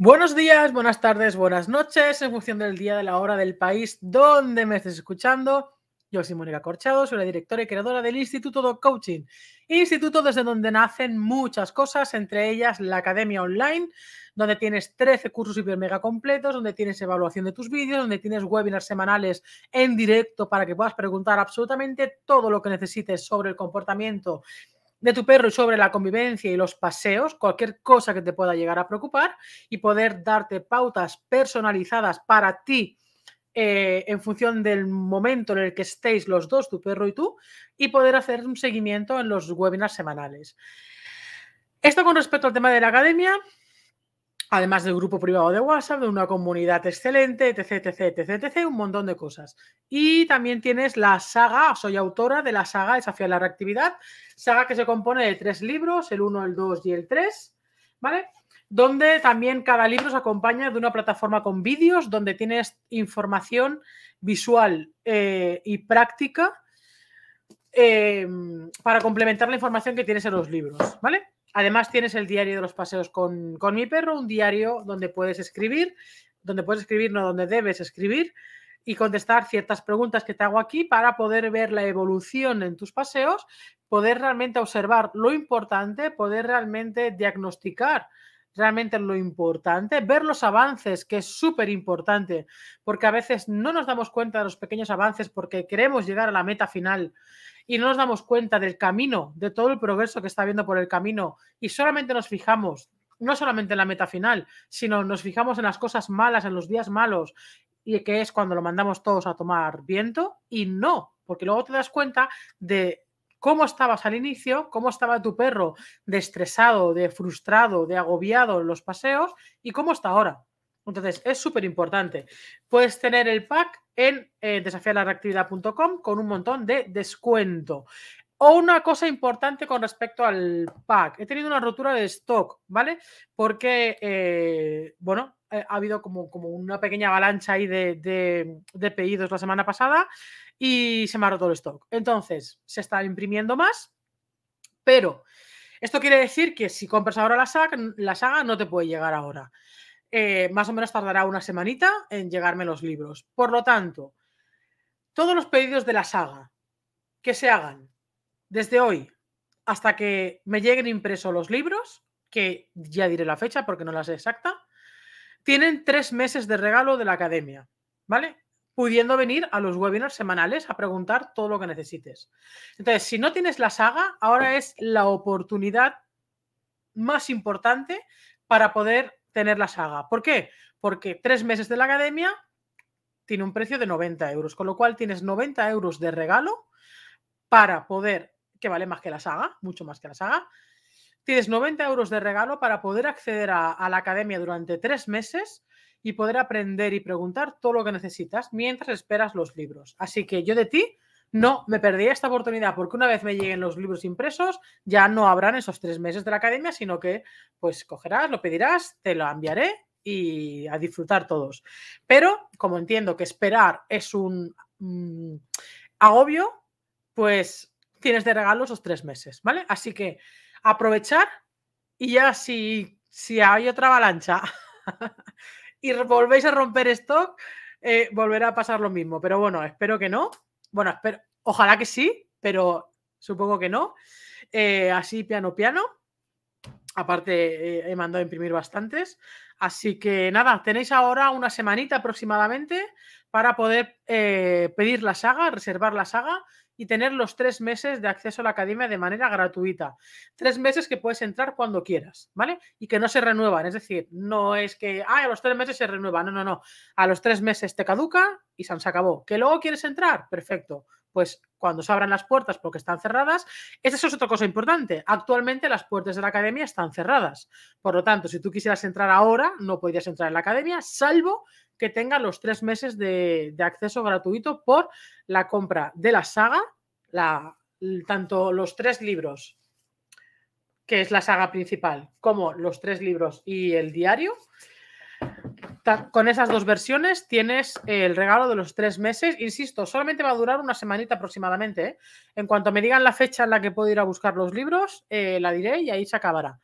Buenos días, buenas tardes, buenas noches, en función del día, de la hora, del país, donde me estés escuchando. Yo soy Mónica Corchado, soy la directora y creadora del Instituto de Coaching, instituto desde donde nacen muchas cosas, entre ellas la Academia Online, donde tienes 13 cursos hipermega mega completos, donde tienes evaluación de tus vídeos, donde tienes webinars semanales en directo para que puedas preguntar absolutamente todo lo que necesites sobre el comportamiento de tu perro y sobre la convivencia y los paseos, cualquier cosa que te pueda llegar a preocupar y poder darte pautas personalizadas para ti eh, en función del momento en el que estéis los dos, tu perro y tú, y poder hacer un seguimiento en los webinars semanales. Esto con respecto al tema de la academia, Además del grupo privado de WhatsApp, de una comunidad excelente, etc, etc, etc, etc, un montón de cosas. Y también tienes la saga, soy autora de la saga Desafío la Reactividad, saga que se compone de tres libros, el 1, el 2 y el 3, ¿vale? Donde también cada libro se acompaña de una plataforma con vídeos, donde tienes información visual eh, y práctica eh, para complementar la información que tienes en los libros, ¿vale? Además, tienes el diario de los paseos con, mi perro, un diario donde puedes escribir, donde puedes escribir, no donde debes escribir, y contestar ciertas preguntas que te hago aquí para poder ver la evolución en tus paseos, poder realmente observar lo importante, poder realmente diagnosticar realmente lo importante, ver los avances, que es súper importante, porque a veces no nos damos cuenta de los pequeños avances porque queremos llegar a la meta final y no nos damos cuenta del camino, de todo el progreso que está habiendo por el camino y solamente nos fijamos, no solamente en la meta final, sino nos fijamos en las cosas malas, en los días malos y que es cuando lo mandamos todos a tomar viento y no, porque luego te das cuenta de cómo estabas al inicio, cómo estaba tu perro de estresado, de frustrado, de agobiado en los paseos y cómo está ahora. Entonces, es súper importante. Puedes tener el pack en eh, con un montón de descuento. O una cosa importante con respecto al pack. He tenido una rotura de stock, ¿vale? Porque, eh, bueno, eh, ha habido como, como una pequeña avalancha ahí de, de, pedidos la semana pasada y se me ha roto el stock. Entonces, se está imprimiendo más, pero esto quiere decir que si compras ahora la saga, la saga no te puede llegar ahora. Eh, más o menos tardará una semanita en llegarme los libros. Por lo tanto, todos los pedidos de la saga que se hagan desde hoy hasta que me lleguen impresos los libros, que ya diré la fecha porque no la sé exacta, tienen tres meses de regalo de la academia, ¿vale? Pudiendo venir a los webinars semanales a preguntar todo lo que necesites. Entonces, si no tienes la saga, ahora es la oportunidad más importante para poder tener la saga. ¿Por qué? Porque tres meses de la academia tiene un precio de 90 euros, con lo cual tienes 90 euros de regalo para poder, que vale más que la saga, mucho más que la saga, tienes 90 euros de regalo para poder acceder a, a la academia durante tres meses y poder aprender y preguntar todo lo que necesitas mientras esperas los libros. Así que yo de ti no, me perdí esta oportunidad porque una vez me lleguen los libros impresos, ya no habrán esos tres meses de la academia, sino que pues cogerás, lo pedirás, te lo enviaré y a disfrutar todos. Pero como entiendo que esperar es un mm, agobio, pues tienes de regalo esos tres meses, ¿vale? Así que aprovechar y ya si, si hay otra avalancha y volvéis a romper stock, eh, volverá a pasar lo mismo. Pero bueno, espero que no. Bueno, ojalá que sí, pero supongo que no. Eh, así piano piano. Aparte, eh, he mandado a imprimir bastantes. Así que nada, tenéis ahora una semanita aproximadamente para poder eh, pedir la saga, reservar la saga y tener los tres meses de acceso a la academia de manera gratuita. Tres meses que puedes entrar cuando quieras, ¿vale? Y que no se renuevan. Es decir, no es que, ah, a los tres meses se renueva. No, no, no. A los tres meses te caduca y se acabó. ¿Que luego quieres entrar? Perfecto. Pues cuando se abran las puertas porque están cerradas. Esa es otra cosa importante. Actualmente las puertas de la academia están cerradas. Por lo tanto, si tú quisieras entrar ahora, no podrías entrar en la academia, salvo que tenga los tres meses de, de, acceso gratuito por la compra de la saga tanto los tres libros, que es la saga principal, como los tres libros y el diario, con esas dos versiones tienes el regalo de los tres meses. Insisto, solamente va a durar una semanita aproximadamente. ¿eh? En cuanto me digan la fecha en la que puedo ir a buscar los libros, eh, la diré y ahí se acabará.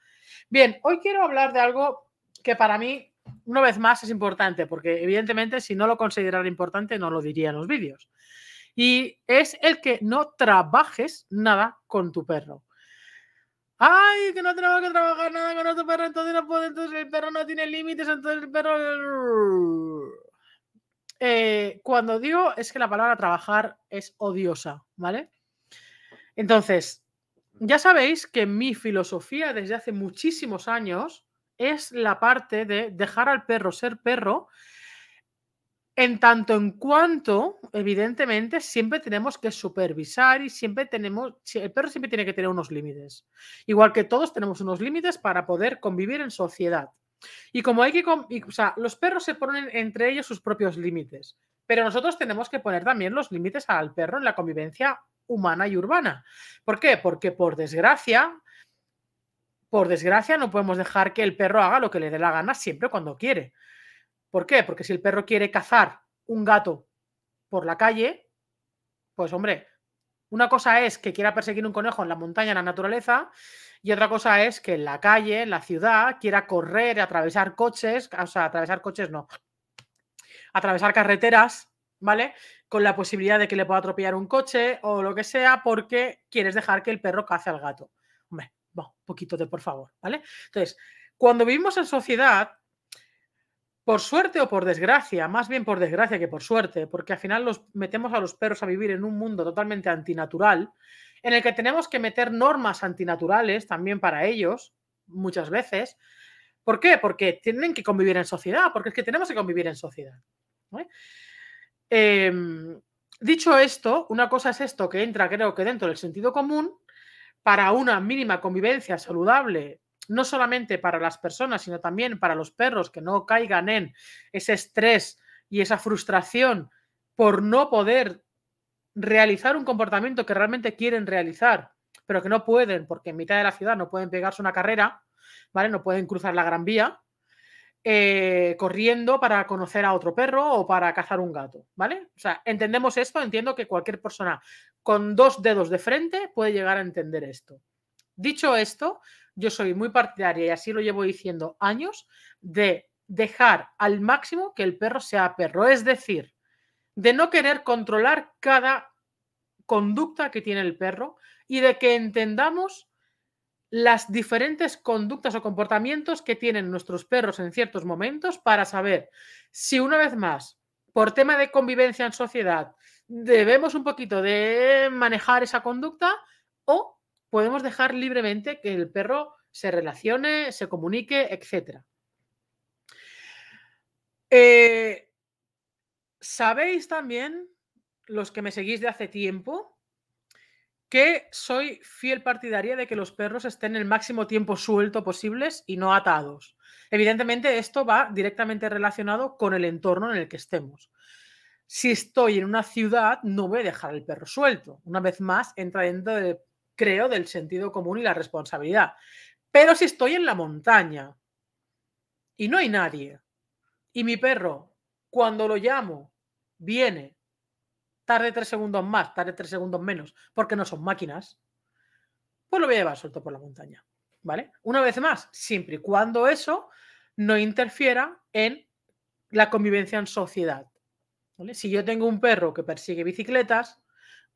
Bien, hoy quiero hablar de algo que para mí, una vez más, es importante, porque evidentemente si no lo considerara importante no lo diría en los vídeos y es el que no trabajes nada con tu perro. Ay, que no tenemos que trabajar nada con otro perro, entonces no el perro no tiene límites, entonces el perro. Eh, cuando digo es que la palabra trabajar es odiosa, ¿vale? Entonces, ya sabéis que mi filosofía desde hace muchísimos años es la parte de dejar al perro ser perro en tanto en cuanto, evidentemente, siempre tenemos que supervisar y siempre tenemos, el perro siempre tiene que tener unos límites. Igual que todos tenemos unos límites para poder convivir en sociedad. Y como hay que, o sea, los perros se ponen entre ellos sus propios límites, pero nosotros tenemos que poner también los límites al perro en la convivencia humana y urbana. ¿Por qué? Porque por desgracia, por desgracia no podemos dejar que el perro haga lo que le dé la gana siempre cuando quiere. ¿Por qué? Porque si el perro quiere cazar un gato por la calle, pues hombre, una cosa es que quiera perseguir un conejo en la montaña, en la naturaleza, y otra cosa es que en la calle, en la ciudad, quiera correr, atravesar coches, o sea, atravesar coches no, atravesar carreteras, ¿vale? Con la posibilidad de que le pueda atropellar un coche o lo que sea, porque quieres dejar que el perro cace al gato. Hombre, un poquito de por favor, ¿vale? Entonces, cuando vivimos en sociedad, por suerte o por desgracia, más bien por desgracia que por suerte, porque al final los metemos a los perros a vivir en un mundo totalmente antinatural, en el que tenemos que meter normas antinaturales también para ellos, muchas veces. ¿Por qué? Porque tienen que convivir en sociedad, porque es que tenemos que convivir en sociedad. Em, dicho esto, una cosa es esto que entra, creo que dentro del sentido común, para una mínima convivencia saludable no solamente para las personas, sino también para los perros, que no caigan en ese estrés y esa frustración por no poder realizar un comportamiento que realmente quieren realizar, pero que no pueden, porque en mitad de la ciudad no pueden pegarse una carrera, ¿vale? No pueden cruzar la gran vía. Eh, corriendo para conocer a otro perro o para cazar un gato, ¿vale? O sea, entendemos esto, entiendo que cualquier persona con dos dedos de frente puede llegar a entender esto. Dicho esto, yo soy muy partidaria, y así lo llevo diciendo años, de dejar al máximo que el perro sea perro, es decir, de no querer controlar cada conducta que tiene el perro y de que entendamos las diferentes conductas o comportamientos que tienen nuestros perros en ciertos momentos para saber si una vez más, por tema de convivencia en sociedad, debemos un poquito de manejar esa conducta o podemos dejar libremente que el perro se relacione, se comunique, etc. Eh, sabéis también, los que me seguís de hace tiempo, que soy fiel partidaria de que los perros estén el máximo tiempo suelto posibles y no atados. Evidentemente, esto va directamente relacionado con el entorno en el que estemos. Si estoy en una ciudad, no voy a dejar al perro suelto. Una vez más, entra dentro de, creo, del sentido común y la responsabilidad. Pero si estoy en la montaña y no hay nadie, y mi perro, cuando lo llamo, viene, tarde tres segundos más, tarde tres segundos menos, porque no son máquinas, pues lo voy a llevar suelto por la montaña. ¿Vale? Una vez más, siempre y cuando eso no interfiera en la convivencia en sociedad. Si yo tengo un perro que persigue bicicletas,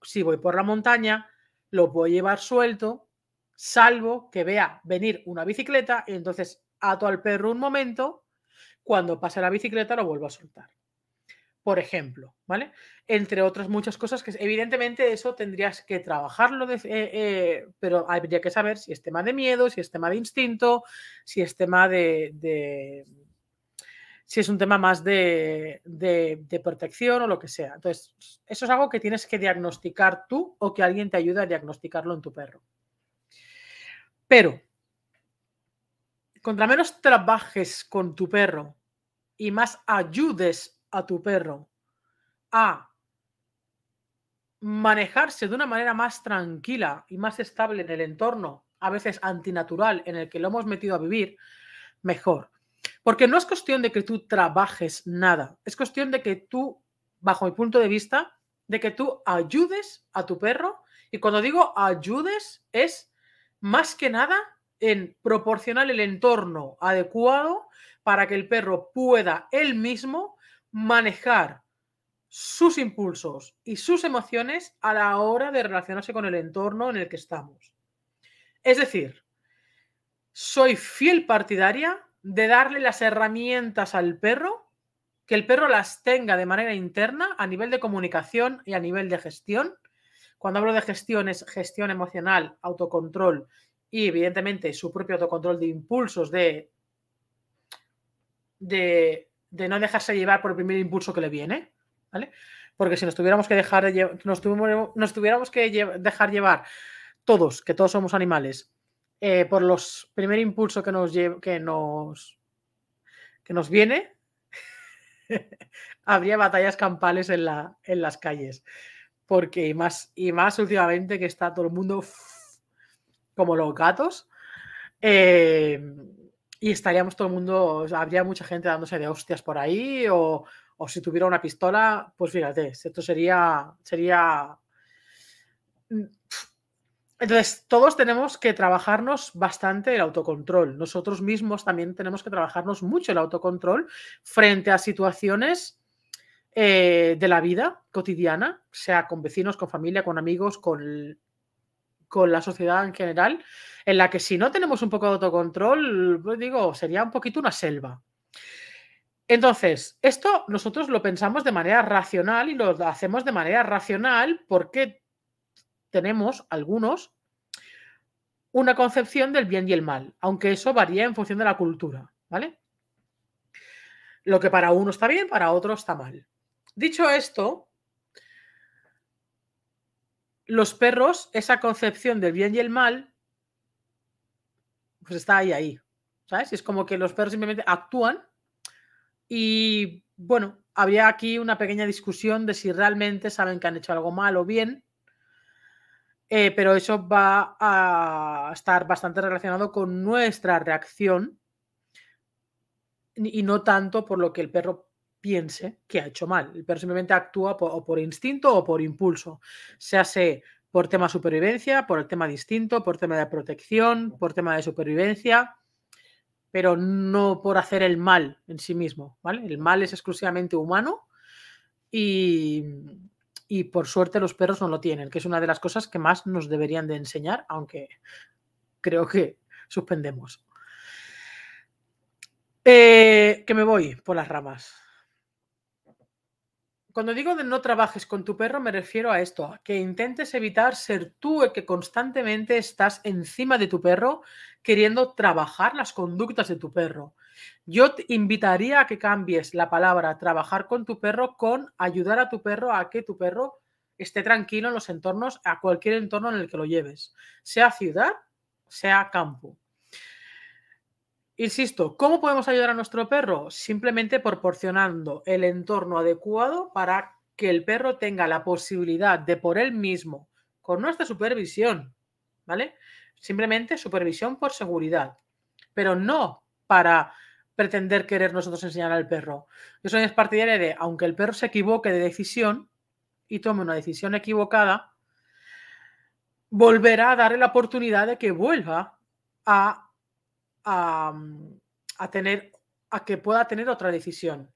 si voy por la montaña, lo puedo llevar suelto, salvo que vea venir una bicicleta y entonces ato al perro un momento, cuando pase la bicicleta lo vuelvo a soltar. Por ejemplo, ¿vale? Entre otras muchas cosas que evidentemente eso tendrías que trabajarlo, eh, eh, pero habría que saber si es tema de miedo, si es tema de instinto, si es tema de si es un tema más de, protección o lo que sea. Entonces, eso es algo que tienes que diagnosticar tú o que alguien te ayude a diagnosticarlo en tu perro. Pero, contra menos trabajes con tu perro y más ayudes a tu perro a manejarse de una manera más tranquila y más estable en el entorno, a veces antinatural, en el que lo hemos metido a vivir, mejor. Porque no es cuestión de que tú trabajes nada, es cuestión de que tú, bajo mi punto de vista, de que tú ayudes a tu perro. Y cuando digo ayudes, es más que nada en proporcionar el entorno adecuado para que el perro pueda él mismo manejar sus impulsos y sus emociones a la hora de relacionarse con el entorno en el que estamos. Es decir, soy fiel partidaria de darle las herramientas al perro, que el perro las tenga de manera interna a nivel de comunicación y a nivel de gestión. Cuando hablo de gestión es gestión emocional, autocontrol y evidentemente su propio autocontrol de impulsos, de, de, de no dejarse llevar por el primer impulso que le viene, ¿vale? Porque si nos tuviéramos que dejar, nos nos tuviéramos que dejar llevar todos, que todos somos animales, eh, por los primer impulso que nos que nos que nos viene, habría batallas campales en, la, en las calles. Porque y más, y más últimamente que está todo el mundo como los gatos. Em, y estaríamos todo el mundo, habría mucha gente dándose de hostias por ahí, o, si tuviera una pistola, pues fíjate, esto sería, sería mm, entonces, todos tenemos que trabajarnos bastante el autocontrol. Nosotros mismos también tenemos que trabajarnos mucho el autocontrol frente a situaciones eh, de la vida cotidiana, sea con vecinos, con familia, con amigos, con, con la sociedad en general, en la que si no tenemos un poco de autocontrol, pues digo, sería un poquito una selva. Entonces, esto nosotros lo pensamos de manera racional y lo hacemos de manera racional porque tenemos algunos una concepción del bien y el mal, aunque eso varía en función de la cultura, ¿vale? Lo que para uno está bien, para otro está mal. Dicho esto, los perros, esa concepción del bien y el mal, pues está ahí, ahí. ¿Sabes? Es como que los perros simplemente actúan y, bueno, habría aquí una pequeña discusión de si realmente saben que han hecho algo mal o bien eh, pero eso va a estar bastante relacionado con nuestra reacción y no tanto por lo que el perro piense que ha hecho mal. El perro simplemente actúa por, o por instinto o por impulso. Se hace por tema supervivencia, por el tema distinto, por tema de protección, por tema de supervivencia, pero no por hacer el mal en sí mismo. El mal es exclusivamente humano y, y por suerte los perros no lo tienen, que es una de las cosas que más nos deberían de enseñar, aunque creo que suspendemos. Eh, que me voy por las ramas. Cuando digo de no trabajes con tu perro, me refiero a esto, a que intentes evitar ser tú el que constantemente estás encima de tu perro queriendo trabajar las conductas de tu perro. Yo te invitaría a que cambies la palabra trabajar con tu perro con ayudar a tu perro a que tu perro esté tranquilo en los entornos, a cualquier entorno en el que lo lleves, sea ciudad, sea campo. Insisto, ¿cómo podemos ayudar a nuestro perro? Simplemente proporcionando el entorno adecuado para que el perro tenga la posibilidad de por él mismo, con nuestra supervisión, ¿vale? Simplemente supervisión por seguridad, pero no para pretender querer nosotros enseñar al perro. Yo soy partidaria de, aunque el perro se equivoque de decisión y tome una decisión equivocada, volverá a darle la oportunidad de que vuelva a, a tener, a que pueda tener otra decisión.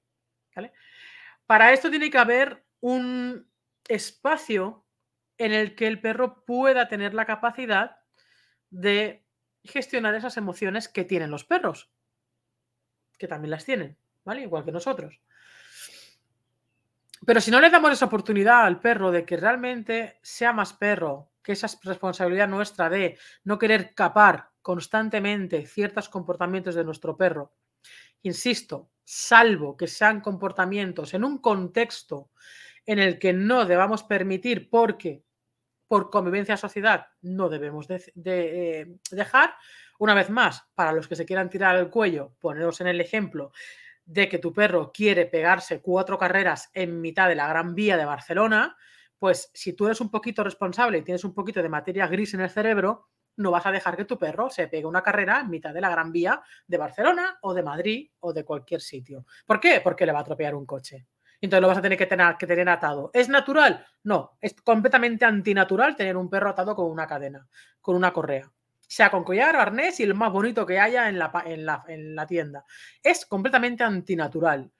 Para esto tiene que haber un espacio en el que el perro pueda tener la capacidad de gestionar esas emociones que tienen los perros que también las tienen, ¿vale? Igual que nosotros. Pero si no le damos esa oportunidad al perro de que realmente sea más perro, que esa es responsabilidad nuestra de no querer capar constantemente ciertos comportamientos de nuestro perro, insisto, salvo que sean comportamientos en un contexto en el que no debamos permitir porque por convivencia a sociedad no debemos eh, dejar una vez más, para los que se quieran tirar el cuello, poneros en el ejemplo de que tu perro quiere pegarse cuatro carreras en mitad de la Gran Vía de Barcelona, pues si tú eres un poquito responsable y tienes un poquito de materia gris en el cerebro, no vas a dejar que tu perro se pegue una carrera en mitad de la Gran Vía de Barcelona o de Madrid o de cualquier sitio. ¿Por qué? Porque le va a atropellar un coche. Entonces lo vas a que tener, que tener atado. ¿Es natural? No, es completamente antinatural tener un perro atado con una cadena, con una correa sea con collar, arnés y el más bonito que haya en la, en la, tienda. Es completamente antinatural.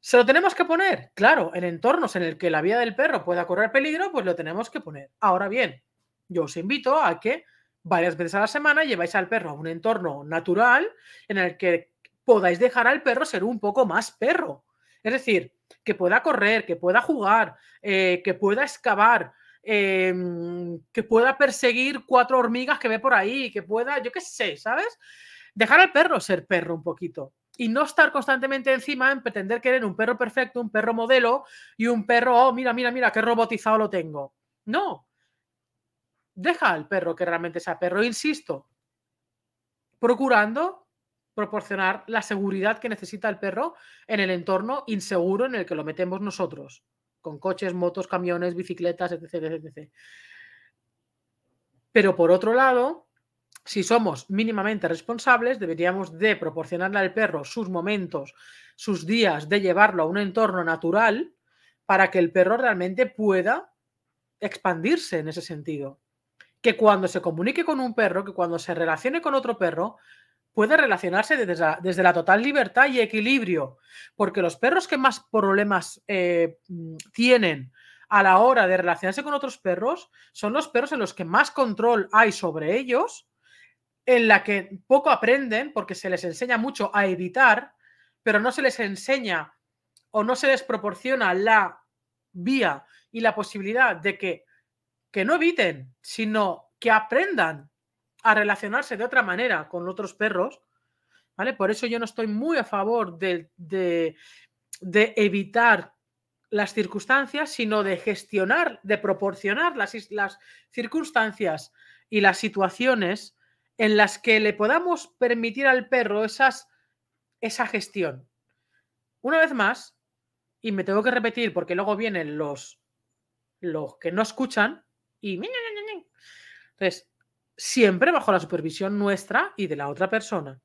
¿Se lo tenemos que poner? Claro, en entornos en el que la vida del perro pueda correr peligro, pues lo tenemos que poner. Ahora bien, yo os invito a que varias veces a la semana lleváis al perro a un entorno natural en el que podáis dejar al perro ser un poco más perro. Es decir, que pueda correr, que pueda jugar, eh, que pueda excavar, Em, que pueda perseguir cuatro hormigas que ve por ahí, que pueda, yo qué sé, ¿sabes? Dejar al perro ser perro un poquito y no estar constantemente encima en pretender eres un perro perfecto, un perro modelo y un perro, oh, mira, mira, mira, qué robotizado lo tengo. No. Deja al perro que realmente sea perro, insisto, procurando proporcionar la seguridad que necesita el perro en el entorno inseguro en el que lo metemos nosotros con coches, motos, camiones, bicicletas, etc, etc, Pero por otro lado, si somos mínimamente responsables, deberíamos de proporcionarle al perro sus momentos, sus días de llevarlo a un entorno natural para que el perro realmente pueda expandirse en ese sentido. Que cuando se comunique con un perro, que cuando se relacione con otro perro, puede relacionarse desde la, total libertad y equilibrio, porque los perros que más problemas eh, mm, tienen a la hora de relacionarse con otros perros son los perros en los que más control hay sobre ellos, en la que poco aprenden porque se les enseña mucho a evitar, pero no se les enseña o no se les proporciona la vía y la posibilidad de que, que no eviten, sino que aprendan a relacionarse de otra manera con otros perros, ¿vale? Por eso yo no estoy muy a favor de, evitar las circunstancias, sino de gestionar, de proporcionar las, las circunstancias y las situaciones en las que le podamos permitir al perro esas, esa gestión. Una vez más, y me tengo que repetir porque luego vienen los, los que no escuchan y... Entonces, siempre bajo la supervisión nuestra y de la otra persona.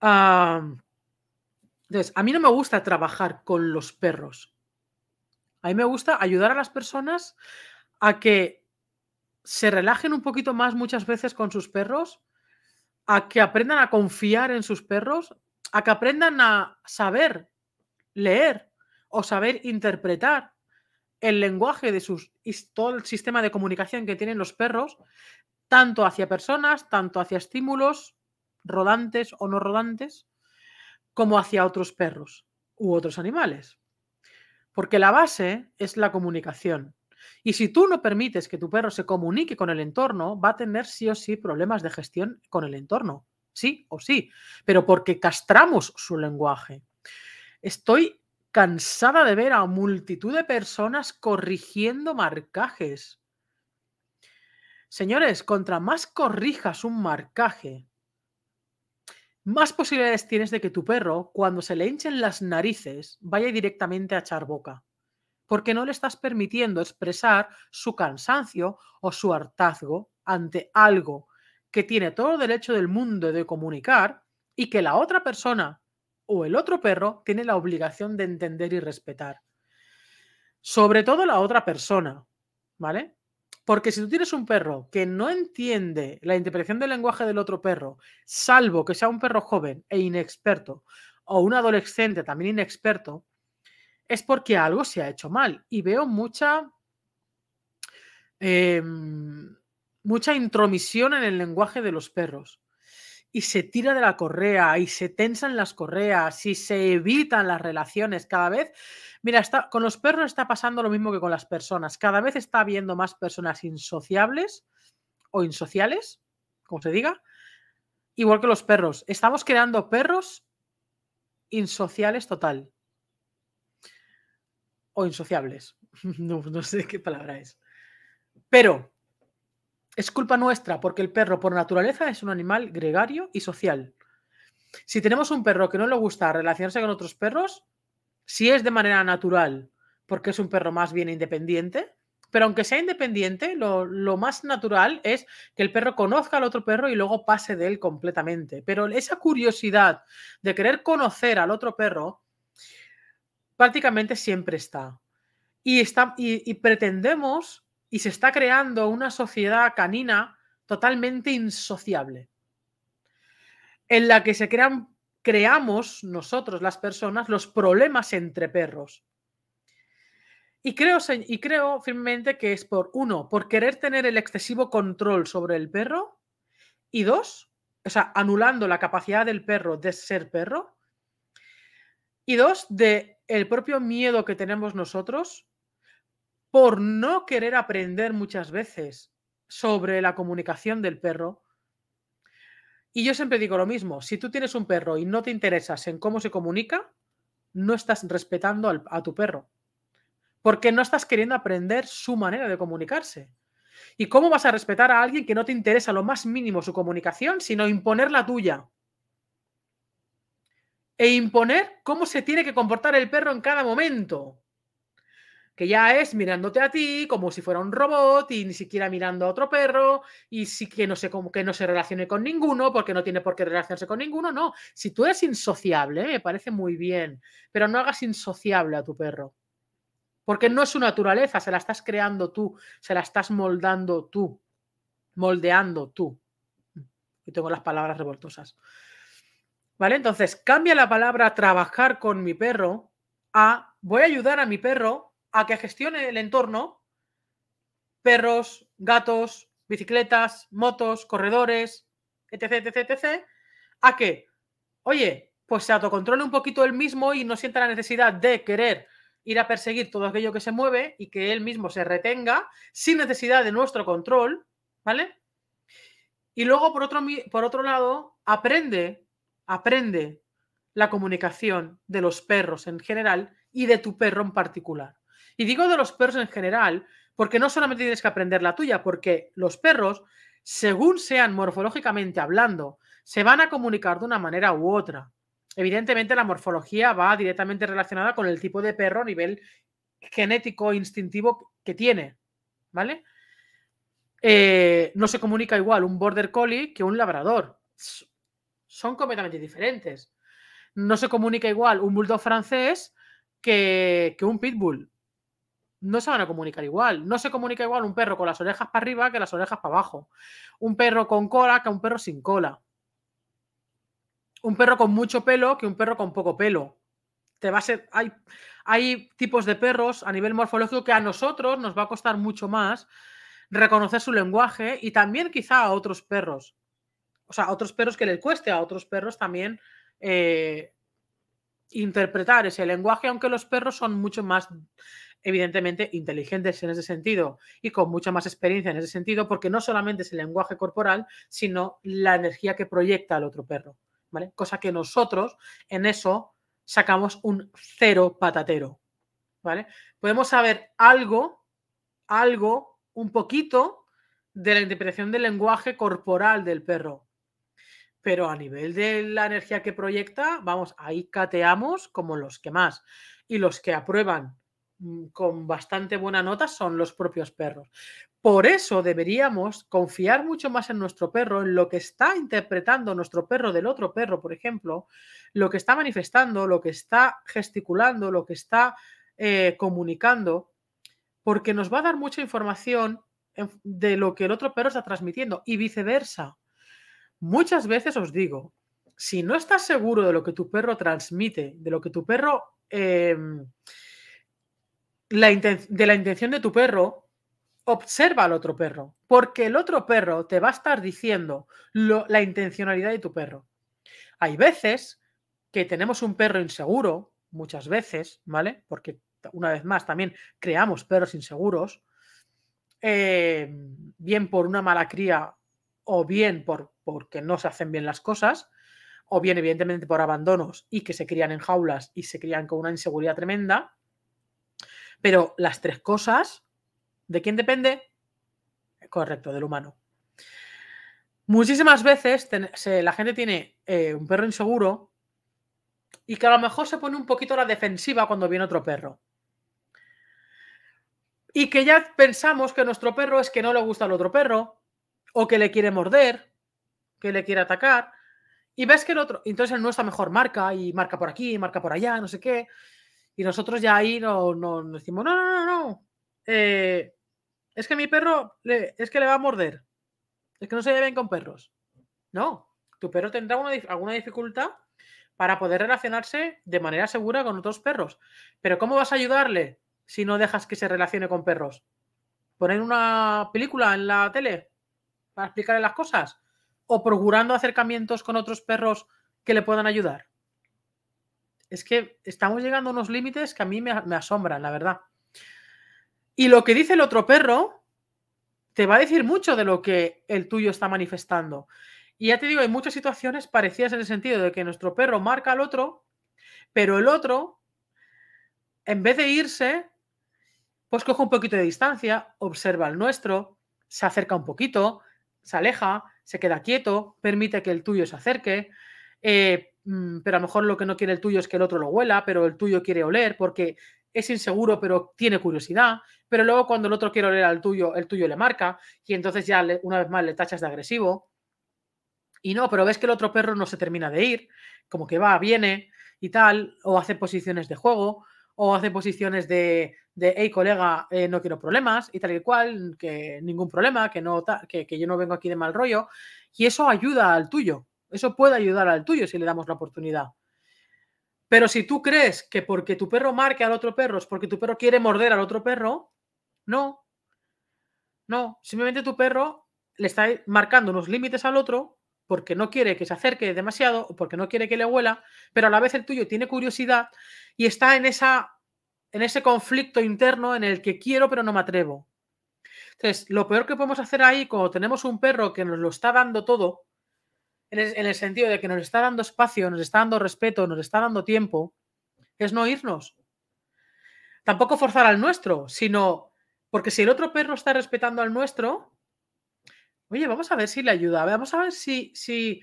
entonces, a mí no me gusta trabajar con los perros. A mí me gusta ayudar a las personas a que se relajen un poquito más muchas veces con sus perros, a que aprendan a confiar en sus perros, a que aprendan a saber leer o saber interpretar el lenguaje de sus, todo el sistema de comunicación que tienen los perros, tanto hacia personas, tanto hacia estímulos, rodantes o no rodantes, como hacia otros perros u otros animales. Porque la base es la comunicación. Y si tú no permites que tu perro se comunique con el entorno, va a tener sí o sí problemas de gestión con el entorno, sí o sí, pero porque castramos su lenguaje. Estoy cansada de ver a multitud de personas corrigiendo marcajes. Señores, contra más corrijas un marcaje, más posibilidades tienes de que tu perro, cuando se le hinchen las narices, vaya directamente a echar boca, porque no le estás permitiendo expresar su cansancio o su hartazgo ante algo que tiene todo el derecho del mundo de comunicar y que la otra persona o el otro perro tiene la obligación de entender y respetar. Sobre todo la otra persona, ¿vale? Porque si tú tienes un perro que no entiende la interpretación del lenguaje del otro perro, salvo que sea un perro joven e inexperto, o un adolescente también inexperto, es porque algo se ha hecho mal. Y veo mucha, em, mucha intromisión en el lenguaje de los perros y se tira de la correa y se tensan las correas y se evitan las relaciones cada vez. Mira, está, con los perros está pasando lo mismo que con las personas. Cada vez está habiendo más personas insociables o insociales, como se diga, igual que los perros. Estamos creando perros insociales total. O insociables. No, no sé qué palabra es. Pero es culpa nuestra porque el perro por naturaleza es un animal gregario y social. Si tenemos un perro que no le gusta relacionarse con otros perros, si es de manera natural, porque es un perro más bien independiente, pero aunque sea independiente, lo, más natural es que el perro conozca al otro perro y luego pase de él completamente. Pero esa curiosidad de querer conocer al otro perro prácticamente siempre está. Y, está, y pretendemos y se está creando una sociedad canina totalmente insociable, en la que se crean, creamos nosotros, las personas, los problemas entre perros. Y creo, y creo firmemente que es por, uno, por querer tener el excesivo control sobre el perro, y dos, o sea, anulando la capacidad del perro de ser perro, y dos, de el propio miedo que tenemos nosotros por no querer aprender muchas veces sobre la comunicación del perro. Y yo siempre digo lo mismo, si tú tienes un perro y no te interesas en cómo se comunica, no estás respetando a tu perro, porque no estás queriendo aprender su manera de comunicarse. ¿Y cómo vas a respetar a alguien que no te interesa lo más mínimo su comunicación, sino imponer la tuya? E imponer cómo se tiene que comportar el perro en cada momento que ya es mirándote a ti como si fuera un robot y ni siquiera mirando a otro perro y sí que no se, que no se relacione con ninguno porque no tiene por qué relacionarse con ninguno, no. Si tú eres insociable, me parece muy bien, pero no hagas insociable a tu perro. Porque no es su naturaleza, se la estás creando tú, se la estás moldando tú, moldeando tú. y tengo las palabras revoltosas. ¿Vale? Entonces, cambia la palabra trabajar con mi perro a voy a ayudar a mi perro a que gestione el entorno perros, gatos, bicicletas, motos, corredores, etc, etc, etc, a que, oye, pues se autocontrole un poquito él mismo y no sienta la necesidad de querer ir a perseguir todo aquello que se mueve y que él mismo se retenga sin necesidad de nuestro control, ¿vale? Y luego, por otro, por otro lado, aprende, aprende la comunicación de los perros en general y de tu perro en particular. Y digo de los perros en general, porque no solamente tienes que aprender la tuya, porque los perros, según sean morfológicamente hablando, se van a comunicar de una manera u otra. Evidentemente la morfología va directamente relacionada con el tipo de perro a nivel genético, instintivo que tiene, ¿vale? Eh, no se comunica igual un border collie que un labrador. Son completamente diferentes. No se comunica igual un bulldog francés que un pitbull no se van a comunicar igual. No se comunica igual un perro con las orejas para arriba que las orejas para abajo. Un perro con cola que un perro sin cola. Un perro con mucho pelo que un perro con poco pelo. Te va a ser, hay, hay tipos de perros a nivel morfológico que a nosotros nos va a costar mucho más reconocer su lenguaje y también quizá a otros perros. O sea, a otros perros que les cueste, a otros perros también eh, interpretar ese lenguaje, aunque los perros son mucho más evidentemente inteligentes en ese sentido y con mucha más experiencia en ese sentido, porque no solamente es el lenguaje corporal, sino la energía que proyecta al otro perro, ¿vale? Cosa que nosotros en eso sacamos un cero patatero, ¿vale? Podemos saber algo, algo, un poquito de la interpretación del lenguaje corporal del perro. Pero a nivel de la energía que proyecta, vamos, ahí cateamos como los que más. Y los que aprueban Mm, con bastante buena nota son los propios perros. Por eso deberíamos confiar mucho más en nuestro perro, en lo que está interpretando nuestro perro del otro perro, por ejemplo, lo que está manifestando, lo que está gesticulando, lo que está eh, comunicando, porque nos va a dar mucha información de lo que el otro perro está transmitiendo y viceversa. Muchas veces os digo, si no estás seguro de lo que tu perro transmite, de lo que tu perro... Eh, de la intención de tu perro, observa al otro perro, porque el otro perro te va a estar diciendo la intencionalidad de tu perro. Hay veces que tenemos un perro inseguro, muchas veces, ¿vale? Porque una vez más también creamos perros inseguros, eh, bien por una mala cría o bien por, porque no se hacen bien las cosas, o bien evidentemente por abandonos y que se crían en jaulas y se crían con una inseguridad tremenda. Pero las tres cosas, ¿de quién depende? Correcto, del humano. Muchísimas veces la gente tiene eh, un perro inseguro y que a lo mejor se pone un poquito a la defensiva cuando viene otro perro. Y que ya pensamos que nuestro perro es que no le gusta al otro perro, o que le quiere morder, que le quiere atacar, y ves que el otro, entonces el nuestro mejor marca, y marca por aquí, marca por allá, no sé qué, y nosotros ya ahí no, nos decimos, no, no, no, no. Eh, es que mi perro es que le va a morder. Es que no se lleven con perros. No, tu perro tendrá alguna dificultad para poder relacionarse de manera segura con otros perros. Pero ¿cómo vas a ayudarle si no dejas que se relacione con perros? ¿Poner una película en la tele para explicarle las cosas? ¿O procurando acercamientos con otros perros que le puedan ayudar? es que estamos llegando a unos límites que a mí me, asombran, la verdad. Y lo que dice el otro perro te va a decir mucho de lo que el tuyo está manifestando. Y ya te digo, hay muchas situaciones parecidas en el sentido de que nuestro perro marca al otro, pero el otro, en vez de irse, pues coge un poquito de distancia, observa al nuestro, se acerca un poquito, se aleja, se queda quieto, permite que el tuyo se acerque, eh, mm, pero a lo mejor lo que no quiere el tuyo es que el otro lo huela, pero el tuyo quiere oler porque es inseguro, pero tiene curiosidad, pero luego cuando el otro quiere oler al tuyo, el tuyo le marca y entonces ya una vez más le tachas de agresivo. Y no, pero ves que el otro perro no se termina de ir, como que va, viene y tal, o hace posiciones de juego, o hace posiciones de, hey colega, eh, no quiero problemas y tal y cual, que ningún problema, que, no, que yo no vengo aquí de mal rollo, y eso ayuda al tuyo, eso puede ayudar al tuyo si le damos la oportunidad. Pero si tú crees que porque tu perro marque al otro perro es porque tu perro quiere morder al otro perro, no. No, simplemente tu perro le está marcando unos límites al otro porque no quiere que se acerque demasiado o porque no quiere que le huela, pero a la vez el tuyo tiene curiosidad y está en, esa, en ese conflicto interno en el que quiero pero no me atrevo. Entonces, lo peor que podemos hacer ahí cuando tenemos un perro que nos lo está dando todo, en el, sentido de que nos está dando espacio, nos está dando respeto, nos está dando tiempo, es no irnos. Tampoco forzar al nuestro, sino porque si el otro perro está respetando al nuestro, oye, vamos a ver si le ayuda, vamos a ver si, si,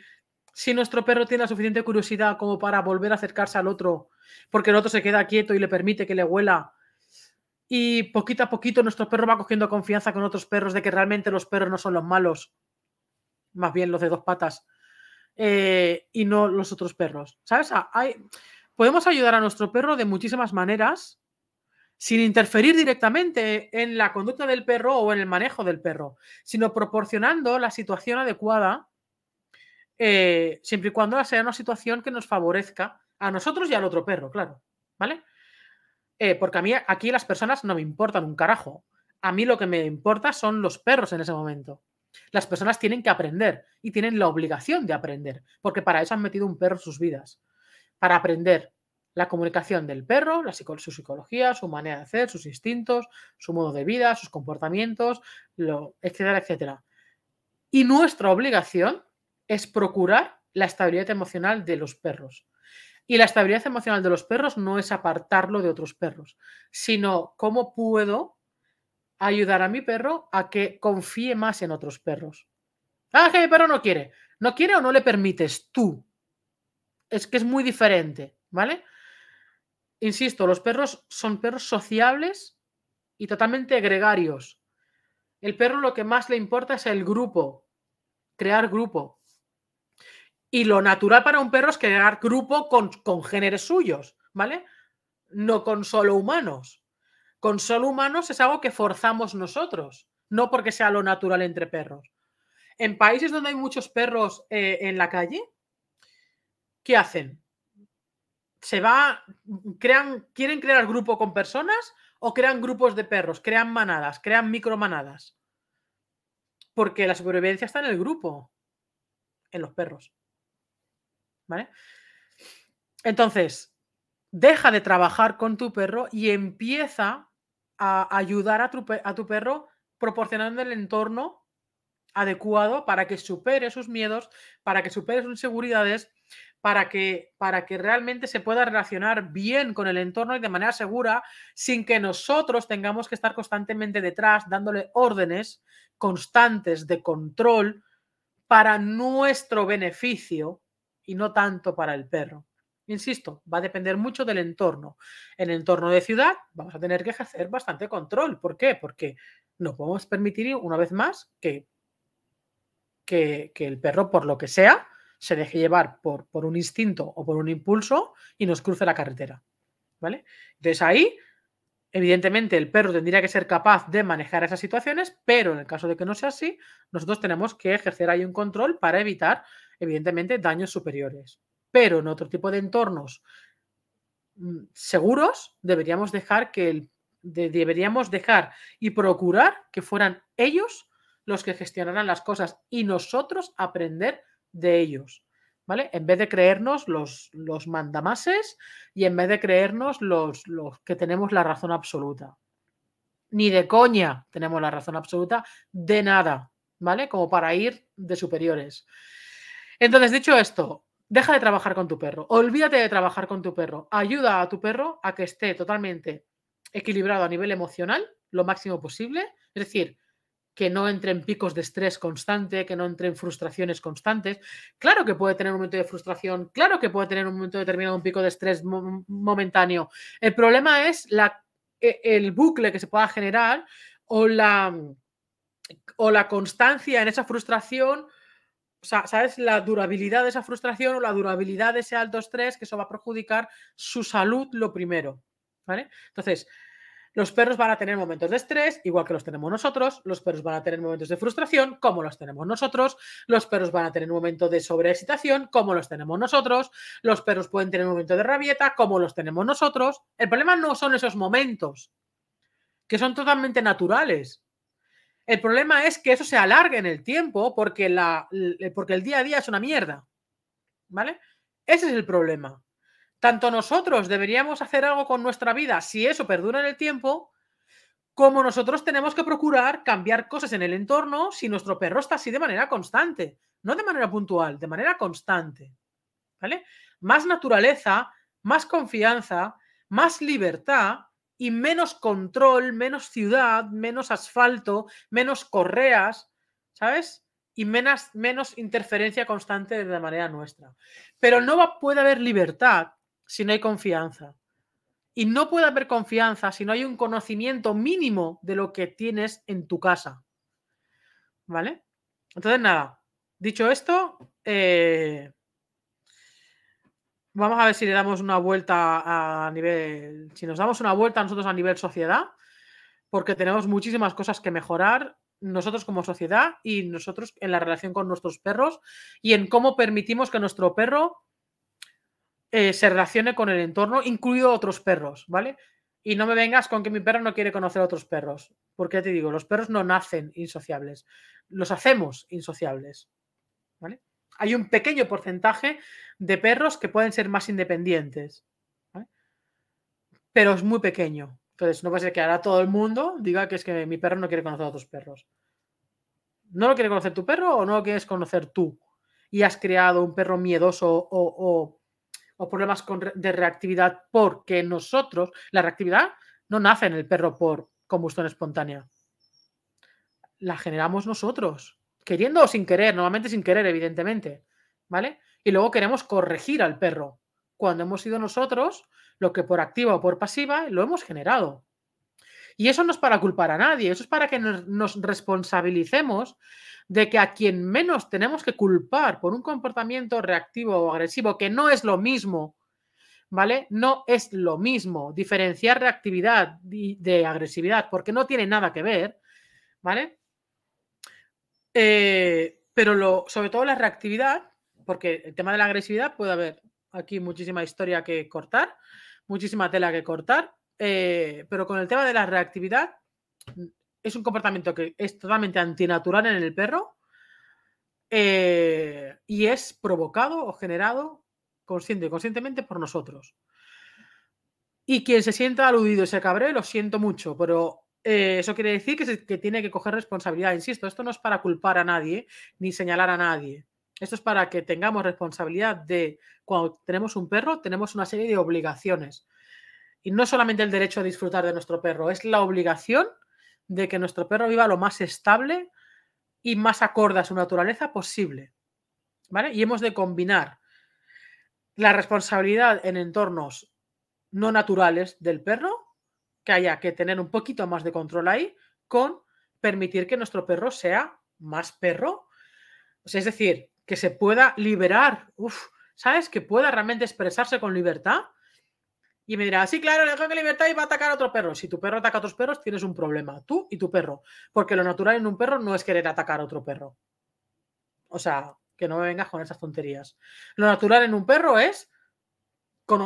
si nuestro perro tiene la suficiente curiosidad como para volver a acercarse al otro, porque el otro se queda quieto y le permite que le huela. Y poquito a poquito nuestro perro va cogiendo confianza con otros perros de que realmente los perros no son los malos, más bien los de dos patas. Eh, y no los otros perros. ¿Sabes? Hay, podemos ayudar a nuestro perro de muchísimas maneras sin interferir directamente en la conducta del perro o en el manejo del perro, sino proporcionando la situación adecuada, eh, siempre y cuando sea una situación que nos favorezca a nosotros y al otro perro, claro. ¿Vale? Eh, porque a mí aquí las personas no me importan un carajo. A mí lo que me importa son los perros en ese momento. Las personas tienen que aprender y tienen la obligación de aprender, porque para eso han metido un perro sus vidas, para aprender la comunicación del perro, su psicología, su manera de hacer, sus instintos, su modo de vida, sus comportamientos, lo, etcétera, etcétera. Y nuestra obligación es procurar la estabilidad emocional de los perros. Y la estabilidad emocional de los perros no es apartarlo de otros perros, sino cómo puedo ayudar a mi perro a que confíe más en otros perros. Ah, que mi perro no quiere. No quiere o no le permites tú. Es que es muy diferente, ¿vale? Insisto, los perros son perros sociables y totalmente gregarios. El perro lo que más le importa es el grupo, crear grupo. Y lo natural para un perro es crear grupo con, con géneros suyos, ¿vale? No con solo humanos con solo humanos es algo que forzamos nosotros, no porque sea lo natural entre perros. En países donde hay muchos perros eh, en la calle, ¿qué hacen? ¿Se va, crean, quieren crear grupo con personas o crean grupos de perros, crean manadas, crean micromanadas? Porque la supervivencia está en el grupo, en los perros. ¿Vale? Entonces, deja de trabajar con tu perro y empieza a ayudar a tu, a tu perro proporcionando el entorno adecuado para que supere sus miedos, para que supere sus inseguridades, para que, para que realmente se pueda relacionar bien con el entorno y de manera segura, sin que nosotros tengamos que estar constantemente detrás dándole órdenes constantes de control para nuestro beneficio y no tanto para el perro. Insisto, va a depender mucho del entorno. En el entorno de ciudad vamos a tener que ejercer bastante control. ¿Por qué? Porque no podemos permitir una vez más que, que, el perro, por lo que sea, se deje llevar por, por, un instinto o por un impulso y nos cruce la carretera. ¿Vale? Entonces ahí, evidentemente, el perro tendría que ser capaz de manejar esas situaciones, pero en el caso de que no sea así, nosotros tenemos que ejercer ahí un control para evitar, evidentemente, daños superiores pero en otro tipo de entornos mm, seguros deberíamos dejar que deberíamos dejar y procurar que fueran ellos los que gestionaran las cosas y nosotros aprender de ellos. ¿Vale? En vez de creernos los, los mandamases y en vez de creernos los, los que tenemos la razón absoluta. Ni de coña tenemos la razón absoluta de nada, ¿vale? Como para ir de superiores. Entonces, dicho esto, Deja de trabajar con tu perro, olvídate de trabajar con tu perro, ayuda a tu perro a que esté totalmente equilibrado a nivel emocional, lo máximo posible, es decir, que no entre en picos de estrés constante, que no entre en frustraciones constantes. Claro que puede tener un momento de frustración, claro que puede tener un momento determinado, un pico de estrés momentáneo. El problema es e, el bucle que se pueda generar o la, o la constancia en esa frustración ¿sabes? La durabilidad de esa frustración o la durabilidad de ese alto estrés, que eso va a perjudicar su salud lo primero, ¿vale? Entonces, los perros van a tener momentos de estrés, igual que los tenemos nosotros, los perros van a tener momentos de frustración, como los tenemos nosotros, los perros van a tener un momento de sobreexcitación, como los tenemos nosotros, los perros pueden tener un momento de rabieta, como los tenemos nosotros. El problema no son esos momentos, que son totalmente naturales. El problema es que eso se alargue en el tiempo porque, la, eh, porque el día a día es una mierda. ¿Vale? Ese es el problema. Tanto nosotros deberíamos hacer algo con nuestra vida si eso perdura en el tiempo, como nosotros tenemos que procurar cambiar cosas en el entorno si nuestro perro está así de manera constante. No de manera puntual, de manera constante. ¿Vale? Más naturaleza, más confianza, más libertad y menos control, menos ciudad, menos asfalto, menos correas, ¿sabes? Y menos, menos interferencia constante de la manera nuestra. Pero no va, puede haber libertad si no hay confianza. Y no puede haber confianza si no hay un conocimiento mínimo de lo que tienes en tu casa. ¿Vale? Entonces, nada, dicho esto, eh, Vamos a ver si le damos una vuelta a nivel. Si nos damos una vuelta nosotros a nivel sociedad, porque tenemos muchísimas cosas que mejorar nosotros como sociedad y nosotros en la relación con nuestros perros y en cómo permitimos que nuestro perro eh, se relacione con el entorno, incluido otros perros, ¿vale? Y no me vengas con que mi perro no quiere conocer a otros perros, porque ya te digo, los perros no nacen insociables, los hacemos insociables, ¿vale? hay un pequeño porcentaje de perros que pueden ser más independientes, pero es muy pequeño. Entonces, no va a ser que ahora todo el mundo diga que es que mi perro no quiere conocer a otros perros. ¿No lo quiere conocer tu perro o no lo quieres conocer tú? Y has creado un perro miedoso o, problemas de reactividad porque nosotros, la reactividad no nace en el perro por combustión espontánea. La generamos nosotros queriendo o sin querer, normalmente sin querer, evidentemente, ¿vale? Y luego queremos corregir al perro, cuando hemos sido nosotros lo que por activa o por pasiva lo hemos generado. Y eso no es para culpar a nadie, eso es para que nos responsabilicemos de que a quien menos tenemos que culpar por un comportamiento reactivo o agresivo, que no es lo mismo, ¿vale? No es lo mismo diferenciar reactividad de agresividad, porque no tiene nada que ver, ¿vale? Eh, pero sobre todo la reactividad, porque el tema de la agresividad puede haber aquí muchísima historia que cortar, muchísima tela que cortar, eh, pero con el tema de la reactividad es un comportamiento que es totalmente antinatural en el perro eh, y es provocado o generado consciente y conscientemente por nosotros. Y quien se sienta aludido y se cabre, lo siento mucho, pero eh, eso quiere decir que, tiene que coger responsabilidad. Insisto, esto no es para culpar a nadie ni señalar a nadie. Esto es para que tengamos responsabilidad de cuando tenemos un perro, tenemos una serie de obligaciones. Y no solamente el derecho a disfrutar de nuestro perro, es la obligación de que nuestro perro viva lo más estable y más acorde a su naturaleza posible. ¿Vale? Y hemos de combinar la responsabilidad en entornos no naturales del perro que haya que tener un poquito más de control ahí con permitir que nuestro perro sea más perro. O sea, es decir, que se pueda liberar, uf, ¿sabes? Que pueda realmente expresarse con libertad. Y me dirá, sí, claro, le dejo que libertad y va a atacar a otro perro. Si tu perro ataca a otros perros, tienes un problema, tú y tu perro. Porque lo natural en un perro no es querer atacar a otro perro. O sea, que no me vengas con esas tonterías. Lo natural en un perro es,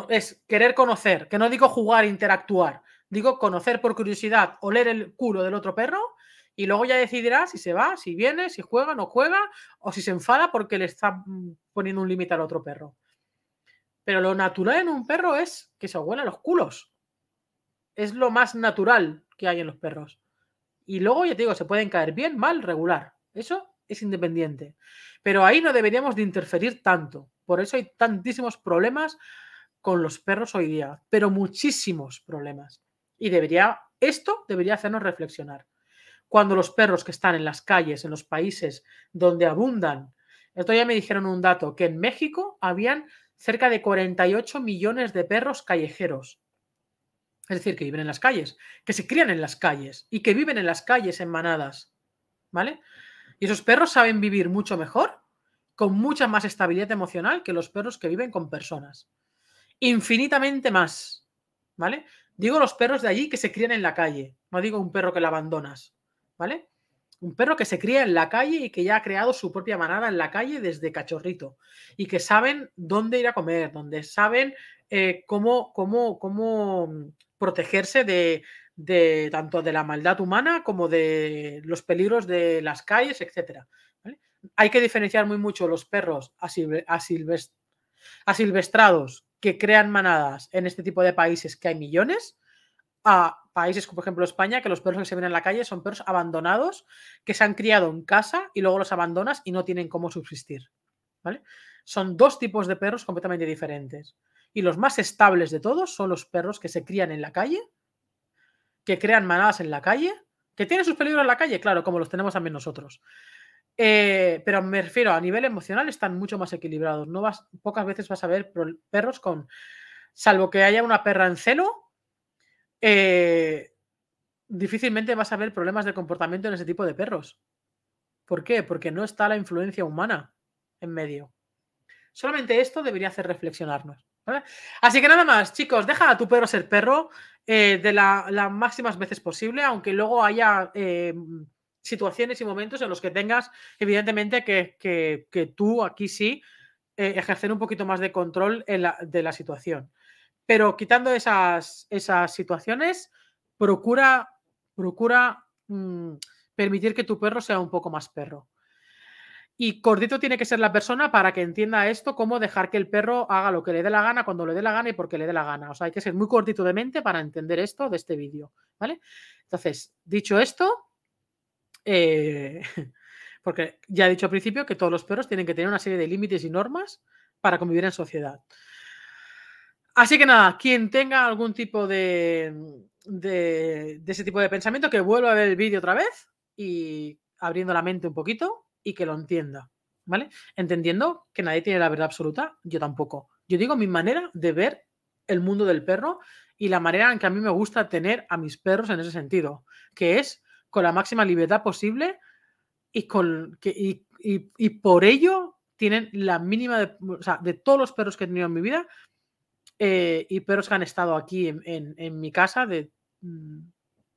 es querer conocer, que no digo jugar, interactuar, digo conocer por curiosidad, oler el culo del otro perro y luego ya decidirá si se va, si viene, si juega, no juega o si se enfada porque le está mm, poniendo un límite al otro perro. Pero lo natural en un perro es que se huela los culos. Es lo más natural que hay en los perros. Y luego, ya te digo, se pueden caer bien, mal, regular. Eso es independiente. Pero ahí no deberíamos de interferir tanto. Por eso hay tantísimos problemas con los perros hoy día, pero muchísimos problemas. Y debería, esto debería hacernos reflexionar. Cuando los perros que están en las calles, en los países donde abundan, esto ya me dijeron un dato, que en México habían cerca de 48 millones de perros callejeros. Es decir, que viven en las calles, que se crían en las calles y que viven en las calles en manadas. ¿Vale? Y esos perros saben vivir mucho mejor, con mucha más estabilidad emocional que los perros que viven con personas. Infinitamente más. ¿Vale? Digo los perros de allí que se crían en la calle, no digo un perro que lo abandonas, ¿vale? Un perro que se cría en la calle y que ya ha creado su propia manada en la calle desde cachorrito y que saben dónde ir a comer, dónde saben eh, cómo, cómo, cómo mm, protegerse de, tanto de la maldad humana como de los peligros de las calles, etc. Hay que diferenciar muy mucho los perros asilvestrados que crean manadas en este tipo de países que hay millones, a países como por ejemplo España, que los perros que se ven en la calle son perros abandonados, que se han criado en casa y luego los abandonas y no tienen cómo subsistir. ¿vale? Son dos tipos de perros completamente diferentes. Y los más estables de todos son los perros que se crían en la calle, que crean manadas en la calle, que tienen sus peligros en la calle, claro, como los tenemos también nosotros, eh, pero me refiero a nivel emocional, están mucho más equilibrados. No vas, pocas veces vas a ver perros con, salvo que haya una perra en celo, eh, difícilmente vas a ver problemas de comportamiento en ese tipo de perros. ¿Por qué? Porque no está la influencia humana en medio. Solamente esto debería hacer reflexionarnos. Así que nada más, chicos, deja a tu perro ser perro eh, de las máximas veces posible, aunque luego haya situaciones y momentos en los que tengas, evidentemente, que, tú aquí sí eh, ejercer un poquito más de control en la, de la situación. Pero quitando esas, esas situaciones, procura, procura mm, permitir que tu perro sea un poco más perro. Y cortito tiene que ser la persona para que entienda esto, cómo dejar que el perro haga lo que le dé la gana, cuando le dé la gana y porque le dé la gana. O sea, hay que ser muy cortito de mente para entender esto de este vídeo, ¿vale? Entonces, dicho esto, eh, porque ya he dicho al principio que todos los perros tienen que tener una serie de límites y normas para convivir en sociedad. Así que nada, quien tenga algún tipo de, de, de ese tipo de pensamiento, que vuelva a ver el vídeo otra vez y abriendo la mente un poquito y que lo entienda, ¿vale? Entendiendo que nadie tiene la verdad absoluta, yo tampoco. Yo digo mi manera de ver el mundo del perro y la manera en que a mí me gusta tener a mis perros en ese sentido, que es con la máxima libertad posible y, con, y, por ello tienen la mínima, de, todos los perros que he tenido en mi vida eh, y perros que han estado aquí en, mi casa de, mm,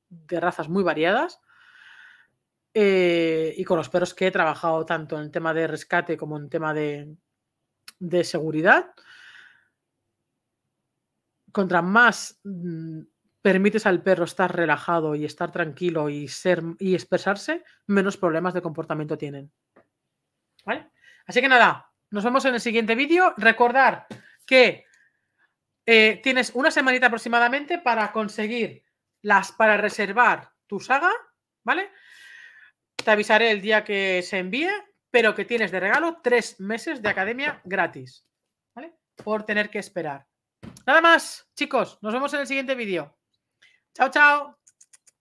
de, razas muy variadas. Eh, y con los perros que he trabajado tanto en el tema de rescate como en tema de, de seguridad, contra más mm, permites al perro estar relajado y estar tranquilo y ser y expresarse, menos problemas de comportamiento tienen. ¿Vale? Así que nada, nos vemos en el siguiente vídeo. Recordar que eh, tienes una semanita aproximadamente para conseguir las, para reservar tu saga, ¿vale? Te avisaré el día que se envíe, pero que tienes de regalo tres meses de academia gratis, ¿vale? Por tener que esperar. Nada más, chicos, nos vemos en el siguiente vídeo. Chao, chao.